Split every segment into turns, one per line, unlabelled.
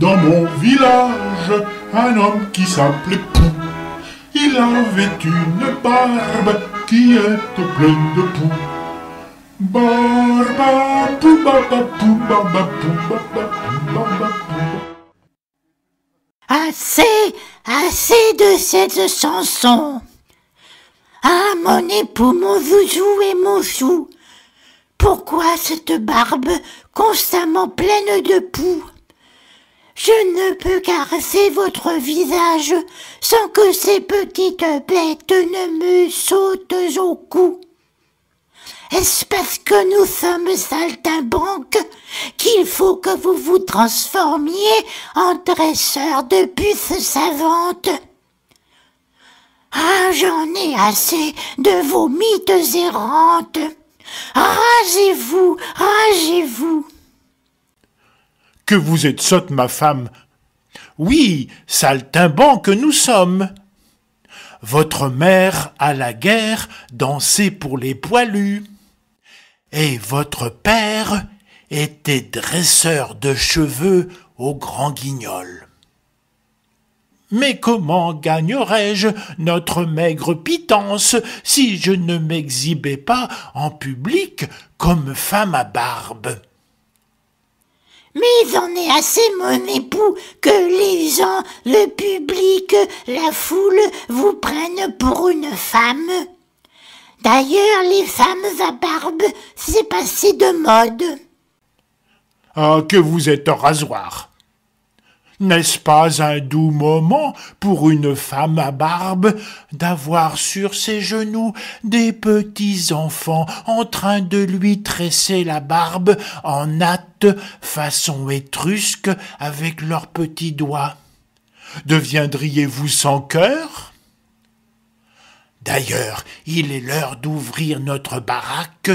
dans mon village un homme qui s'appelait Pou. Il avait une barbe qui était pleine de
poux. pou, barba, pou, pou, pou, pou. Assez, assez de cette chanson. Ah, mon époux, mon joujou et mon chou. Pourquoi cette barbe constamment pleine de poux je ne peux caresser votre visage sans que ces petites bêtes ne me sautent au cou. Est-ce parce que nous sommes saltimbanques qu'il faut que vous vous transformiez en dresseur de puces savantes Ah, j'en ai assez de vos mythes errantes. Rasez-vous, ragez vous
que vous êtes sotte, ma femme Oui, saltimbanque que nous sommes Votre mère, à la guerre, dansait pour les poilus. Et votre père était dresseur de cheveux au grand guignol. Mais comment gagnerais-je notre maigre pitance si je ne m'exhibais pas en public comme femme à barbe
mais on est assez mon époux que les gens, le public, la foule vous prennent pour une femme. D'ailleurs, les femmes à barbe, c'est passé de mode.
Ah, que vous êtes un rasoir n'est-ce pas un doux moment pour une femme à barbe d'avoir sur ses genoux des petits enfants en train de lui tresser la barbe en natte façon étrusque avec leurs petits doigts Deviendriez-vous sans cœur D'ailleurs, il est l'heure d'ouvrir notre baraque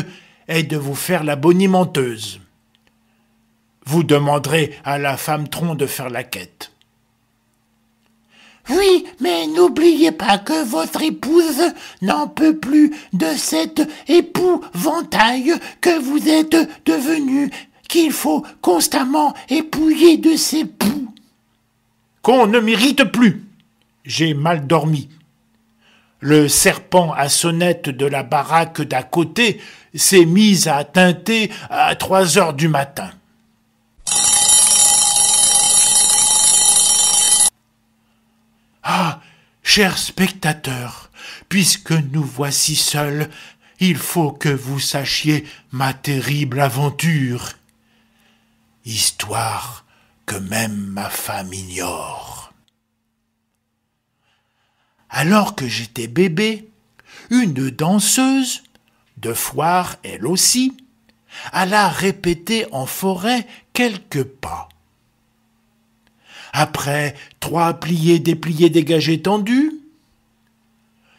et de vous faire la bonimenteuse. Vous demanderez à la femme tronc de faire la quête. Oui, mais n'oubliez pas que votre épouse n'en peut plus de cet époux que vous êtes devenu, qu'il faut constamment épouiller de ses poux. Qu'on ne mérite plus. J'ai mal dormi. Le serpent à sonnette de la baraque d'à côté s'est mis à teinter à trois heures du matin. Ah, chers spectateurs, puisque nous voici seuls, il faut que vous sachiez ma terrible aventure. Histoire que même ma femme ignore. Alors que j'étais bébé, une danseuse, de foire elle aussi, alla répéter en forêt quelques pas. Après, trois pliés, dépliés, dégagés, tendus.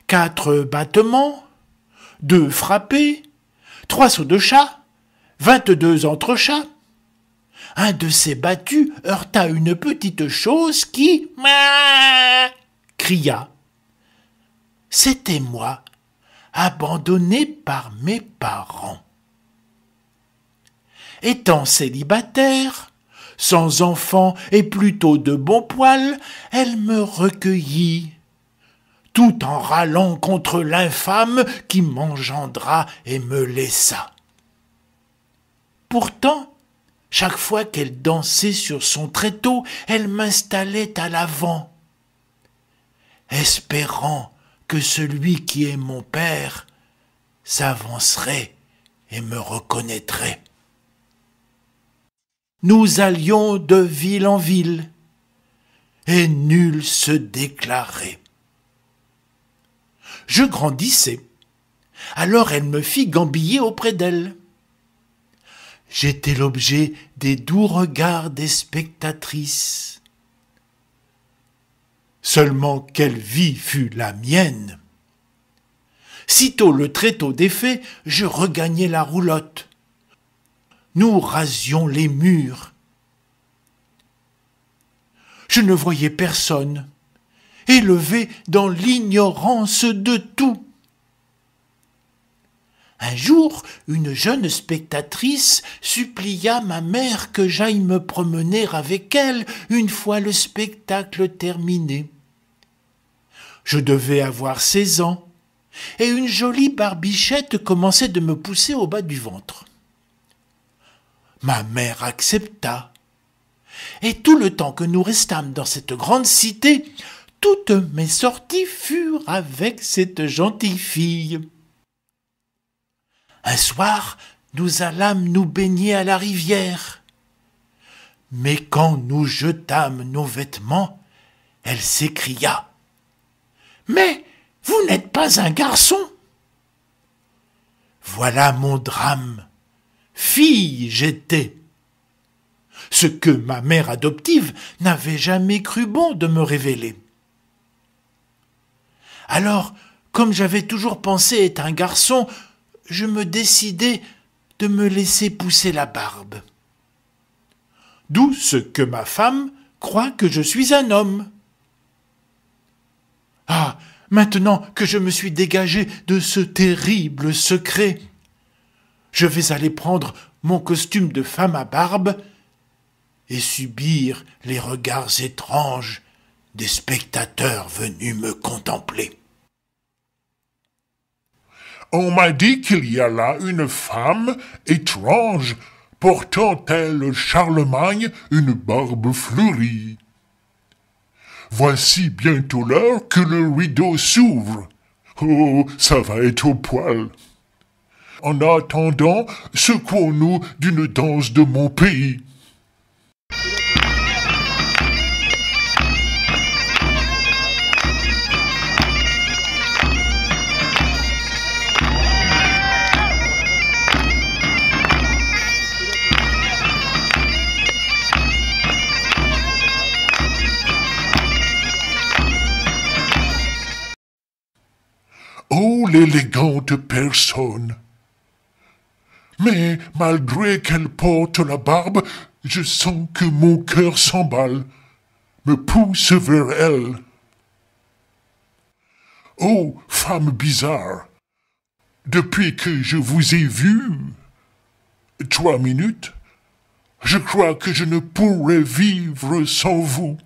Quatre battements. Deux frappés. Trois sauts de chat. Vingt-deux entrechats. Un de ces battus heurta une petite chose qui cria. C'était moi, abandonné par mes parents. Étant célibataire, sans enfant et plutôt de bon poil, elle me recueillit, tout en râlant contre l'infâme qui m'engendra et me laissa. Pourtant, chaque fois qu'elle dansait sur son tréteau, elle m'installait à l'avant, espérant que celui qui est mon père s'avancerait et me reconnaîtrait nous allions de ville en ville, et nul se déclarait. Je grandissais, alors elle me fit gambiller auprès d'elle. J'étais l'objet des doux regards des spectatrices. Seulement quelle vie fut la mienne Sitôt le tréteau défait, je regagnais la roulotte nous rasions les murs. Je ne voyais personne, élevé dans l'ignorance de tout. Un jour, une jeune spectatrice supplia ma mère que j'aille me promener avec elle une fois le spectacle terminé. Je devais avoir seize ans, et une jolie barbichette commençait de me pousser au bas du ventre. Ma mère accepta. Et tout le temps que nous restâmes dans cette grande cité, toutes mes sorties furent avec cette gentille fille. Un soir, nous allâmes nous baigner à la rivière. Mais quand nous jetâmes nos vêtements, elle s'écria. Mais vous n'êtes pas un garçon. Voilà mon drame fille j'étais. Ce que ma mère adoptive n'avait jamais cru bon de me révéler. Alors, comme j'avais toujours pensé être un garçon, je me décidai de me laisser pousser la barbe. D'où ce que ma femme croit que je suis un homme. Ah, maintenant que je me suis dégagé de ce terrible secret, je vais aller prendre mon costume de femme à barbe et subir les regards étranges des spectateurs venus
me contempler. On m'a dit qu'il y a là une femme étrange, portant elle Charlemagne une barbe fleurie. Voici bientôt l'heure que le rideau s'ouvre. Oh, ça va être au poil. En attendant, secouons-nous d'une danse de mon pays. Oh l'élégante personne mais malgré qu'elle porte la barbe, je sens que mon cœur s'emballe, me pousse vers elle. Oh, femme bizarre, depuis que je vous ai vue, trois minutes, je crois que je ne pourrais vivre sans vous.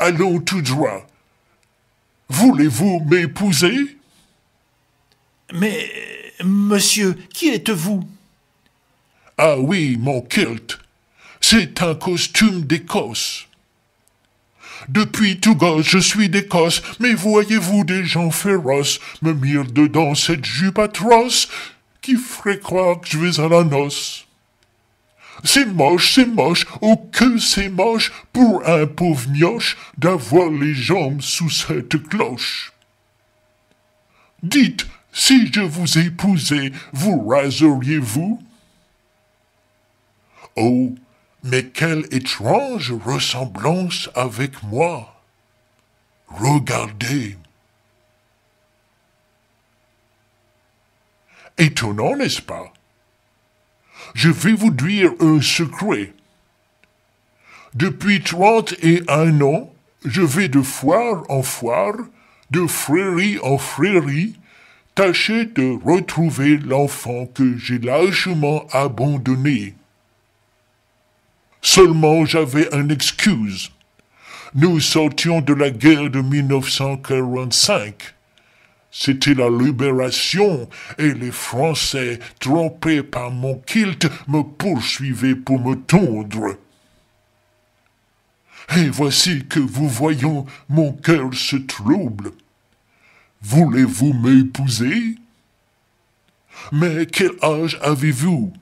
Allons tout droit. Voulez-vous m'épouser Mais Monsieur, qui êtes-vous Ah oui, mon kilt. C'est un costume d'Écosse. Depuis tout gosse, je suis d'Écosse, mais voyez-vous des gens féroces me mirent dedans cette jupe atroce qui ferait croire que je vais à la noce. C'est moche, c'est moche, au que c'est moche pour un pauvre mioche d'avoir les jambes sous cette cloche. Dites, si je vous épousais, vous raseriez-vous Oh, mais quelle étrange ressemblance avec moi Regardez Étonnant, n'est-ce pas Je vais vous dire un secret. Depuis trente et un ans, je vais de foire en foire, de frérie en frérie, Tâchez de retrouver l'enfant que j'ai largement abandonné. Seulement j'avais une excuse. Nous sortions de la guerre de 1945. C'était la libération et les Français, trompés par mon kilt, me poursuivaient pour me tondre. Et voici que vous voyons mon cœur se trouble. Voulez-vous m'épouser Mais quel âge avez-vous »«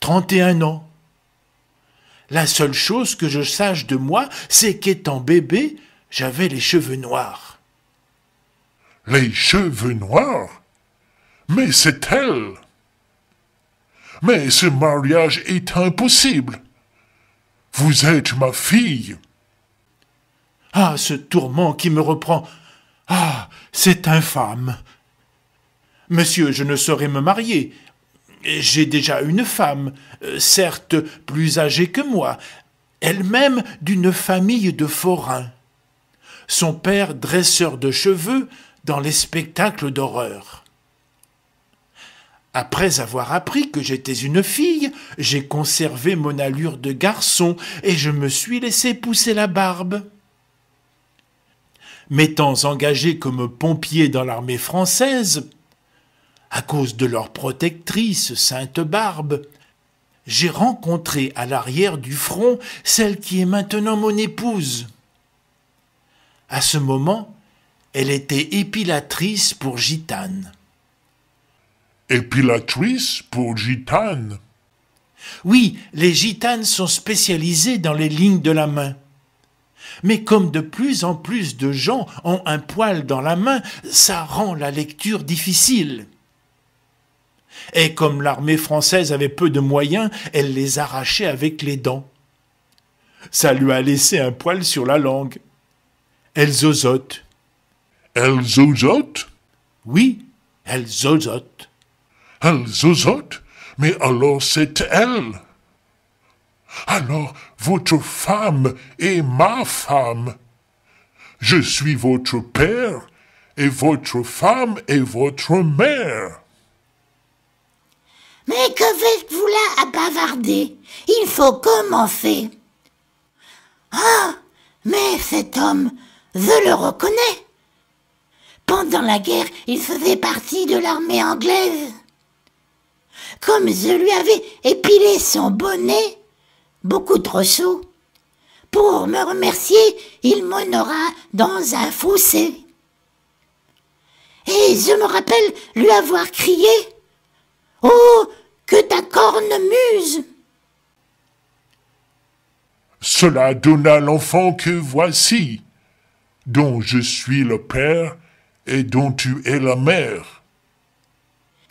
Trente-et-un ans.
La seule chose que je sache de moi, c'est qu'étant bébé,
j'avais les cheveux noirs. Les cheveux noirs Mais c'est elle Mais ce mariage est impossible. Vous êtes ma fille. Ah,
ce tourment qui me reprend. Ah. C'est infâme. Monsieur, je ne saurais me marier. J'ai déjà une femme, euh, certes plus âgée que moi, elle-même d'une famille de forains. Son père dresseur de cheveux dans les spectacles d'horreur. Après avoir appris que j'étais une fille, j'ai conservé mon allure de garçon et je me suis laissé pousser la barbe m'étant engagé comme pompier dans l'armée française, à cause de leur protectrice, Sainte Barbe, j'ai rencontré à l'arrière du front celle qui est maintenant mon épouse. À ce moment, elle était épilatrice pour gitane. Épilatrice pour gitane Oui, les gitanes sont spécialisées dans les lignes de la main. Mais comme de plus en plus de gens ont un poil dans la main, ça rend la lecture difficile. Et comme l'armée française avait peu de moyens, elle les arrachait avec les dents. Ça lui a laissé un poil sur la langue.
Elle zozote. Elle zozote Oui, elle zozote. Elle zozote Mais alors c'est elle alors votre femme est ma femme. Je suis votre père et votre femme est votre mère.
Mais que faites-vous là à bavarder Il faut commencer. Ah Mais cet homme, je le reconnais. Pendant la guerre, il faisait partie de l'armée anglaise. Comme je lui avais épilé son bonnet, beaucoup trop chaud. Pour me remercier, il m'honora dans un fossé. Et je me rappelle lui avoir crié Oh, que ta corne muse !»»«
Cela donna l'enfant que voici, dont je suis le père et dont tu es la mère.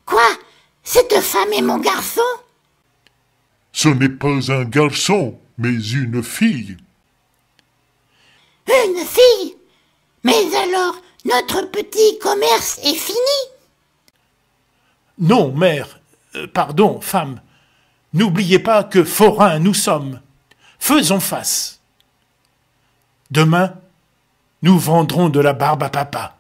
Quoi Cette femme est mon garçon
ce n'est pas un garçon, mais une fille.
Une fille Mais alors, notre petit commerce est fini
Non, mère, euh, pardon, femme, n'oubliez pas que forains nous sommes. Faisons face. Demain, nous vendrons de la barbe à papa.